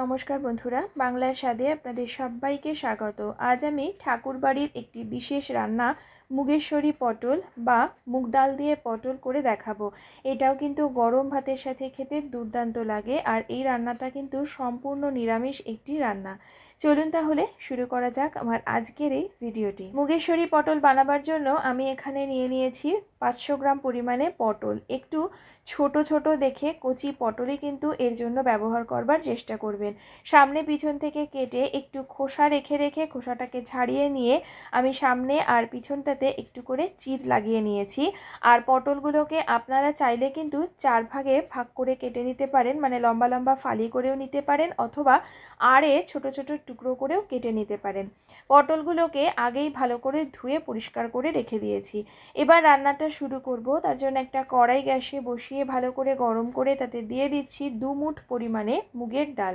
নমস্কার বন্ধুরা বাংলার স্বাদে আপনাদের সবাইকে স্বাগত আজ আমি ঠাকুরবাড়ির একটি বিশেষ রান্না মুগেশ্বরী পটল বা মুগ ডাল দিয়ে পটল করে দেখাবো এটাও কিন্তু গরম ভাতের সাথে খেতে দুর্দান্ত লাগে আর এই রান্নাটা কিন্তু সম্পূর্ণ নিরামিষ একটি রান্না চলুন তাহলে শুরু করা যাক আমার আজকের এই ভিডিওটি মুগেশ্বরী পটল বানাবার জন্য আমি এখানে নিয়ে নিয়েছি পাঁচশো গ্রাম পরিমাণে পটল একটু ছোট ছোট দেখে কচি পটলই কিন্তু এর জন্য ব্যবহার করবার চেষ্টা করবে নেবেন সামনে পিছন থেকে কেটে একটু খোসা রেখে রেখে খোসাটাকে ঝাড়িয়ে নিয়ে আমি সামনে আর পিছনটাতে একটু করে চির লাগিয়ে নিয়েছি আর পটলগুলোকে আপনারা চাইলে কিন্তু চার ভাগে ভাগ করে কেটে নিতে পারেন মানে লম্বা লম্বা ফালি করেও নিতে পারেন অথবা আড়ে ছোট ছোট টুকরো করেও কেটে নিতে পারেন পটলগুলোকে আগেই ভালো করে ধুয়ে পরিষ্কার করে রেখে দিয়েছি এবার রান্নাটা শুরু করব তার জন্য একটা কড়াই গ্যাসে বসিয়ে ভালো করে গরম করে তাতে দিয়ে দিচ্ছি দু মুঠ পরিমাণে মুগের ডাল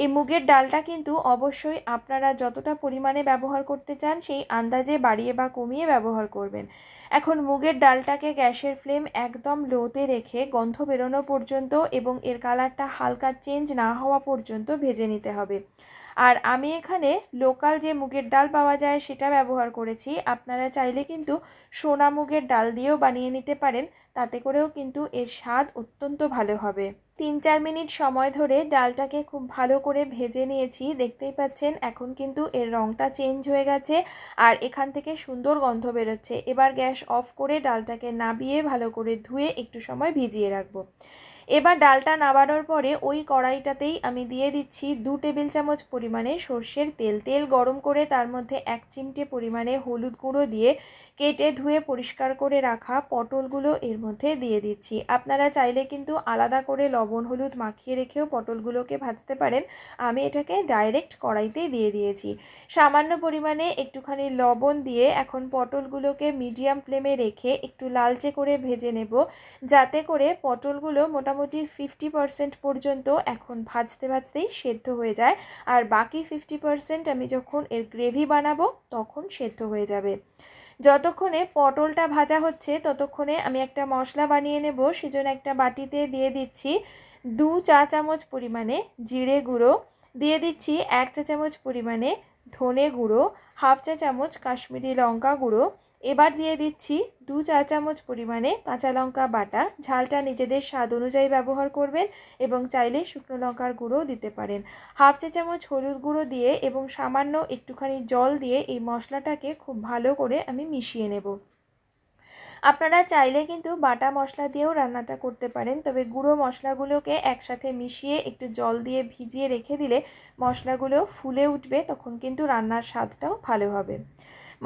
এই মুগের ডালটা কিন্তু অবশ্যই আপনারা যতটা পরিমাণে ব্যবহার করতে চান সেই আন্দাজে বাড়িয়ে বা কমিয়ে ব্যবহার করবেন এখন মুগের ডালটাকে গ্যাসের ফ্লেম একদম লোতে রেখে গন্ধ বেরোনো পর্যন্ত এবং এর কালারটা হালকা চেঞ্জ না হওয়া পর্যন্ত ভেজে নিতে হবে আর আমি এখানে লোকাল যে মুগের ডাল পাওয়া যায় সেটা ব্যবহার করেছি আপনারা চাইলে কিন্তু সোনা মুগের ডাল দিয়েও বানিয়ে নিতে পারেন তাতে করেও কিন্তু এর স্বাদ অত্যন্ত ভালো হবে তিন চার মিনিট সময় ধরে ডালটাকে খুব ভালো করে ভেজে নিয়েছি দেখতেই পাচ্ছেন এখন কিন্তু এর রঙটা চেঞ্জ হয়ে গেছে আর এখান থেকে সুন্দর গন্ধ বেরোচ্ছে এবার গ্যাস অফ করে ডালটাকে নাবিয়ে ভালো করে ধুয়ে একটু সময় ভিজিয়ে রাখবো এবার ডালটা নামানোর পরে ওই কড়াইটাতেই আমি দিয়ে দিচ্ছি দু টেবিল চামচ পরিমাণে সর্ষের তেল তেল গরম করে তার মধ্যে এক চিমটে পরিমাণে হলুদ গুঁড়ো দিয়ে কেটে ধুয়ে পরিষ্কার করে রাখা পটলগুলো এর মধ্যে দিয়ে দিচ্ছি আপনারা চাইলে কিন্তু আলাদা করে লবণ হলুদ মাখিয়ে রেখেও পটলগুলোকে ভাজতে পারেন আমি এটাকে ডাইরেক্ট কড়াইতেই দিয়ে দিয়েছি সামান্য পরিমাণে একটুখানি লবণ দিয়ে এখন পটলগুলোকে মিডিয়াম ফ্লেমে রেখে একটু লালচে করে ভেজে নেব যাতে করে পটলগুলো মোটামুটি মোটামুটি ফিফটি পার্সেন্ট পর্যন্ত এখন ভাজতে ভাজতেই সেদ্ধ হয়ে যায় আর বাকি ফিফটি পার্সেন্ট আমি যখন এর গ্রেভি বানাবো তখন সেদ্ধ হয়ে যাবে যতক্ষণে পটলটা ভাজা হচ্ছে ততক্ষণে আমি একটা মশলা বানিয়ে নেব সেজন্য একটা বাটিতে দিয়ে দিচ্ছি দু চা চামচ পরিমাণে জিরে গুঁড়ো দিয়ে দিচ্ছি এক চা চামচ পরিমাণে ধনে গুঁড়ো হাফ চা চামচ কাশ্মীরি লঙ্কা গুঁড়ো এবার দিয়ে দিচ্ছি দু চা চামচ পরিমাণে কাঁচা লঙ্কা বাটা ঝালটা নিজেদের স্বাদ অনুযায়ী ব্যবহার করবেন এবং চাইলে শুকনো লঙ্কার গুঁড়ো দিতে পারেন হাফ চা চামচ হলুদ গুঁড়ো দিয়ে এবং সামান্য একটুখানি জল দিয়ে এই মশলাটাকে খুব ভালো করে আমি মিশিয়ে নেব আপনারা চাইলে কিন্তু বাটা মশলা দিয়েও রান্নাটা করতে পারেন তবে গুঁড়ো মশলাগুলোকে একসাথে মিশিয়ে একটু জল দিয়ে ভিজিয়ে রেখে দিলে মশলাগুলো ফুলে উঠবে তখন কিন্তু রান্নার স্বাদটাও ভালো হবে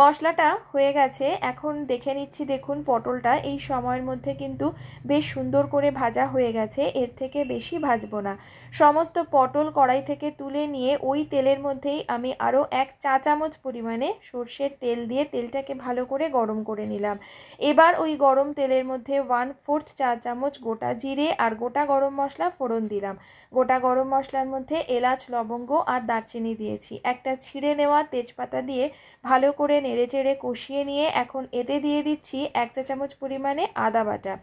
মশলাটা হয়ে গেছে এখন দেখে নিচ্ছি দেখুন পটলটা এই সময়ের মধ্যে কিন্তু বেশ সুন্দর করে ভাজা হয়ে গেছে এর থেকে বেশি ভাজব না সমস্ত পটল কড়াই থেকে তুলে নিয়ে ওই তেলের মধ্যেই আমি আরও এক চা চামচ পরিমাণে সর্ষের তেল দিয়ে তেলটাকে ভালো করে গরম করে নিলাম এবার ওই গরম তেলের মধ্যে ওয়ান ফোর্থ চা চামচ গোটা জিরে আর গোটা গরম মশলা ফোড়ন দিলাম গোটা গরম মশলার মধ্যে এলাচ লবঙ্গ আর দারচিনি দিয়েছি একটা ছিঁড়ে নেওয়া তেজপাতা দিয়ে ভালো করে নেড়ে চেড়ে কষিয়ে নিয়ে এখন এতে দিয়ে দিচ্ছি এক চা চামচ পরিমাণে আদা বাটা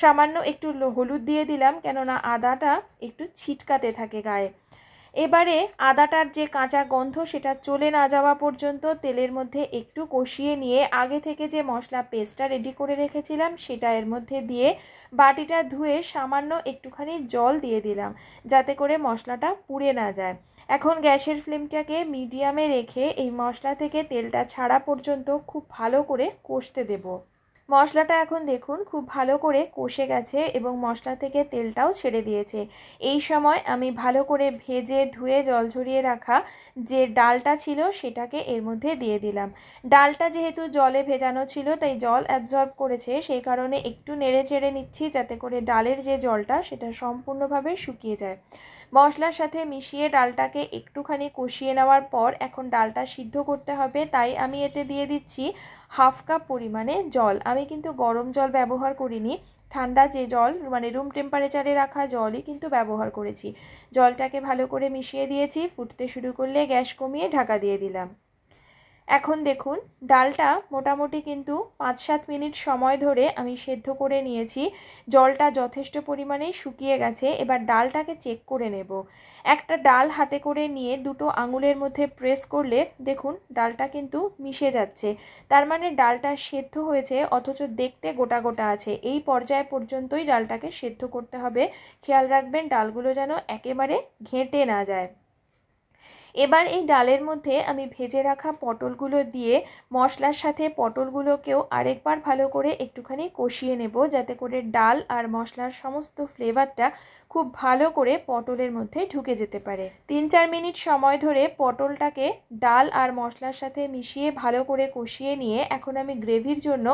সামান্য একটু হলুদ দিয়ে দিলাম কেননা আদাটা একটু ছিটকাতে থাকে গায়ে এবারে আদাটার যে কাঁচা গন্ধ সেটা চলে না যাওয়া পর্যন্ত তেলের মধ্যে একটু কষিয়ে নিয়ে আগে থেকে যে মশলা পেস্টটা রেডি করে রেখেছিলাম সেটা এর মধ্যে দিয়ে বাটিটা ধুয়ে সামান্য একটুখানি জল দিয়ে দিলাম যাতে করে মশলাটা পুড়ে না যায় এখন গ্যাসের ফ্লেমটাকে মিডিয়ামে রেখে এই মশলা থেকে তেলটা ছাড়া পর্যন্ত খুব ভালো করে কষতে দেবো মশলাটা এখন দেখুন খুব ভালো করে কষে গেছে এবং মশলা থেকে তেলটাও ছেড়ে দিয়েছে এই সময় আমি ভালো করে ভেজে ধুয়ে জল ঝরিয়ে রাখা যে ডালটা ছিল সেটাকে এর মধ্যে দিয়ে দিলাম ডালটা যেহেতু জলে ভেজানো ছিল তাই জল অ্যাবজর্ব করেছে সেই কারণে একটু নেড়ে চেড়ে নিচ্ছি যাতে করে ডালের যে জলটা সেটা সম্পূর্ণভাবে শুকিয়ে যায় মশলার সাথে মিশিয়ে ডালটাকে একটুখানি কষিয়ে নেওয়ার পর এখন ডালটা সিদ্ধ করতে হবে তাই আমি এতে দিয়ে দিচ্ছি হাফ কাপ পরিমাণে জল আমি কিন্তু গরম জল ব্যবহার করিনি ঠান্ডা যে জল মানে রুম টেম্পারেচারে রাখা জলই কিন্তু ব্যবহার করেছি জলটাকে ভালো করে মিশিয়ে দিয়েছি ফুটতে শুরু করলে গ্যাস কমিয়ে ঢাকা দিয়ে দিলাম এখন দেখুন ডালটা মোটামুটি কিন্তু পাঁচ সাত মিনিট সময় ধরে আমি সেদ্ধ করে নিয়েছি জলটা যথেষ্ট পরিমাণেই শুকিয়ে গেছে এবার ডালটাকে চেক করে নেব একটা ডাল হাতে করে নিয়ে দুটো আঙুলের মধ্যে প্রেস করলে দেখুন ডালটা কিন্তু মিশে যাচ্ছে তার মানে ডালটা সেদ্ধ হয়েছে অথচ দেখতে গোটা গোটা আছে এই পর্যায় পর্যন্তই ডালটাকে সেদ্ধ করতে হবে খেয়াল রাখবেন ডালগুলো যেন একেবারে ঘেঁটে না যায় এবার এই ডালের মধ্যে আমি ভেজে রাখা পটলগুলো দিয়ে মশলার সাথে পটলগুলোকেও আরেকবার ভালো করে একটুখানি কষিয়ে নেব যাতে করে ডাল আর মশলার সমস্ত ফ্লেভারটা খুব ভালো করে পটলের মধ্যে ঢুকে যেতে পারে তিন চার মিনিট সময় ধরে পটলটাকে ডাল আর মশলার সাথে মিশিয়ে ভালো করে কষিয়ে নিয়ে এখন আমি গ্রেভির জন্য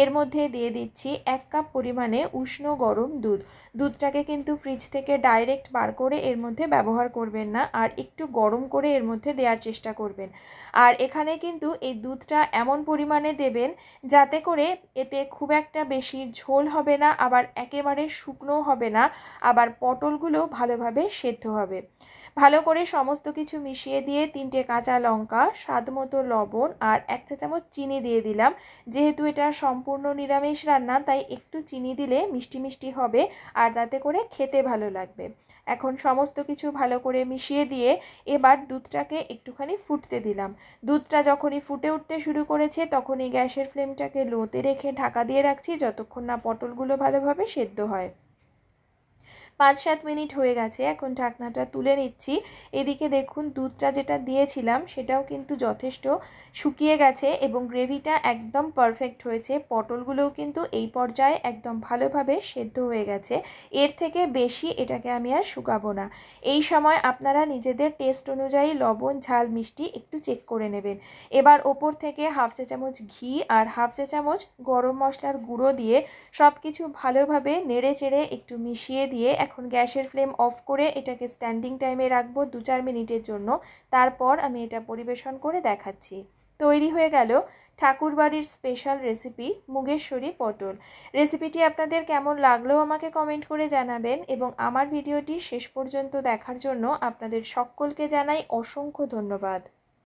এর মধ্যে দিয়ে দিচ্ছি এক কাপ পরিমাণে উষ্ণ গরম দুধ দুধটাকে কিন্তু ফ্রিজ থেকে ডাইরেক্ট বার করে এর মধ্যে ব্যবহার করবেন না আর একটু গরম করে এর মধ্যে দেওয়ার চেষ্টা করবেন আর এখানে কিন্তু এই দুধটা এমন পরিমাণে দেবেন যাতে করে এতে খুব একটা বেশি ঝোল হবে না আবার একেবারে শুকনো হবে না আবার পটলগুলো ভালোভাবে সেদ্ধ হবে ভালো করে সমস্ত কিছু মিশিয়ে দিয়ে তিনটে কাঁচা লঙ্কা স্বাদ মতো লবণ আর এক চা চামচ চিনি দিয়ে দিলাম যেহেতু এটা সম্পূর্ণ নিরামিষ রান্না তাই একটু চিনি দিলে মিষ্টি মিষ্টি হবে আর তাতে করে খেতে ভালো লাগবে এখন সমস্ত কিছু ভালো করে মিশিয়ে দিয়ে এবার দুধটাকে একটুখানি ফুটতে দিলাম দুধটা যখনই ফুটে উঠতে শুরু করেছে তখনই গ্যাসের ফ্লেমটাকে লোতে রেখে ঢাকা দিয়ে রাখছি যতক্ষণ না পটলগুলো ভালোভাবে সেদ্ধ হয় পাঁচ সাত মিনিট হয়ে গেছে এখন ঢাকনাটা তুলে নিচ্ছি এদিকে দেখুন দুধটা যেটা দিয়েছিলাম সেটাও কিন্তু যথেষ্ট শুকিয়ে গেছে এবং গ্রেভিটা একদম পারফেক্ট হয়েছে পটলগুলোও কিন্তু এই পর্যায়ে একদম ভালোভাবে সেদ্ধ হয়ে গেছে এর থেকে বেশি এটাকে আমি আর শুকাবো না এই সময় আপনারা নিজেদের টেস্ট অনুযায়ী লবণ ঝাল মিষ্টি একটু চেক করে নেবেন এবার ওপর থেকে হাফ চা চামচ ঘি আর হাফ চা চামচ গরম মশলার গুঁড়ো দিয়ে সব কিছু ভালোভাবে নেড়ে চেড়ে একটু মিশিয়ে দিয়ে এখন গ্যাসের ফ্লেম অফ করে এটাকে স্ট্যান্ডিং টাইমে রাখবো দু চার মিনিটের জন্য তারপর আমি এটা পরিবেশন করে দেখাচ্ছি তৈরি হয়ে গেল ঠাকুরবাড়ির স্পেশাল রেসিপি মুগেশ্বরী পটল রেসিপিটি আপনাদের কেমন লাগলো আমাকে কমেন্ট করে জানাবেন এবং আমার ভিডিওটি শেষ পর্যন্ত দেখার জন্য আপনাদের সকলকে জানাই অসংখ্য ধন্যবাদ